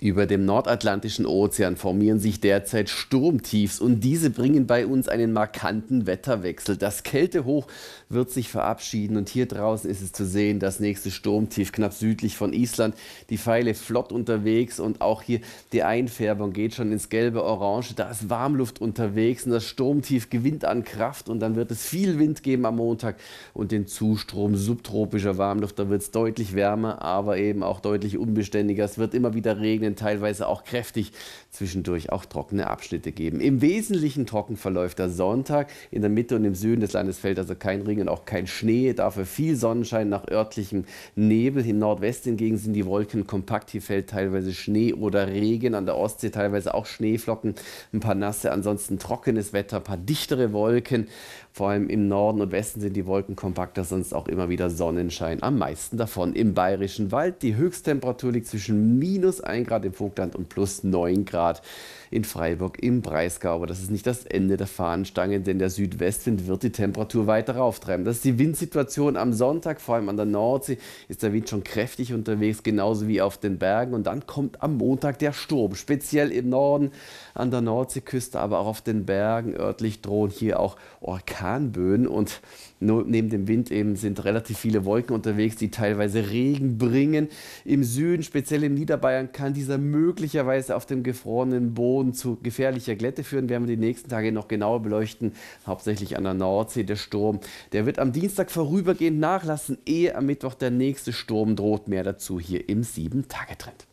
Über dem nordatlantischen Ozean formieren sich derzeit Sturmtiefs und diese bringen bei uns einen markanten Wetterwechsel. Das Kältehoch wird sich verabschieden und hier draußen ist es zu sehen, das nächste Sturmtief knapp südlich von Island. Die Pfeile flott unterwegs und auch hier die Einfärbung geht schon ins gelbe Orange. Da ist Warmluft unterwegs und das Sturmtief gewinnt an Kraft und dann wird es viel Wind geben am Montag und den Zustrom subtropischer Warmluft. Da wird es deutlich wärmer, aber eben auch deutlich unbeständiger. Es wird immer wieder regnen. Schwankungen, teilweise auch kräftig, zwischendurch auch trockene Abschnitte geben. Im Wesentlichen trocken verläuft der Sonntag. In der Mitte und im Süden des Landes fällt also kein Regen und auch kein Schnee, dafür viel Sonnenschein nach örtlichem Nebel. Im Nordwesten hingegen sind die Wolken kompakt, hier fällt teilweise Schnee oder Regen, an der Ostsee teilweise auch Schneeflocken, ein paar nasse, ansonsten trockenes Wetter, ein paar dichtere Wolken. Vor allem im Norden und Westen sind die Wolken kompakter, sonst auch immer wieder Sonnenschein. Am meisten davon im Bayerischen Wald. Die Höchsttemperatur liegt zwischen minus 1 Grad Grad im Vogtland und plus 9 Grad in Freiburg im Breisgau. Aber das ist nicht das Ende der Fahnenstange, denn der Südwestwind wird die Temperatur weiter rauftreiben. Das ist die Windsituation am Sonntag, vor allem an der Nordsee ist der Wind schon kräftig unterwegs, genauso wie auf den Bergen. Und dann kommt am Montag der Sturm, speziell im Norden an der Nordseeküste, aber auch auf den Bergen. Örtlich drohen hier auch Orkanböen und neben dem Wind eben sind relativ viele Wolken unterwegs, die teilweise Regen bringen. Im Süden, speziell im Niederbayern, kann dieser Gläser möglicherweise auf dem gefrorenen Boden zu gefährlicher Glätte führen, werden wir die nächsten Tage noch genauer beleuchten, hauptsächlich an der Nordsee der Sturm. Der wird am Dienstag vorübergehend nachlassen, ehe am Mittwoch der nächste Sturm droht. Mehr dazu hier im 7-Tage-Trend.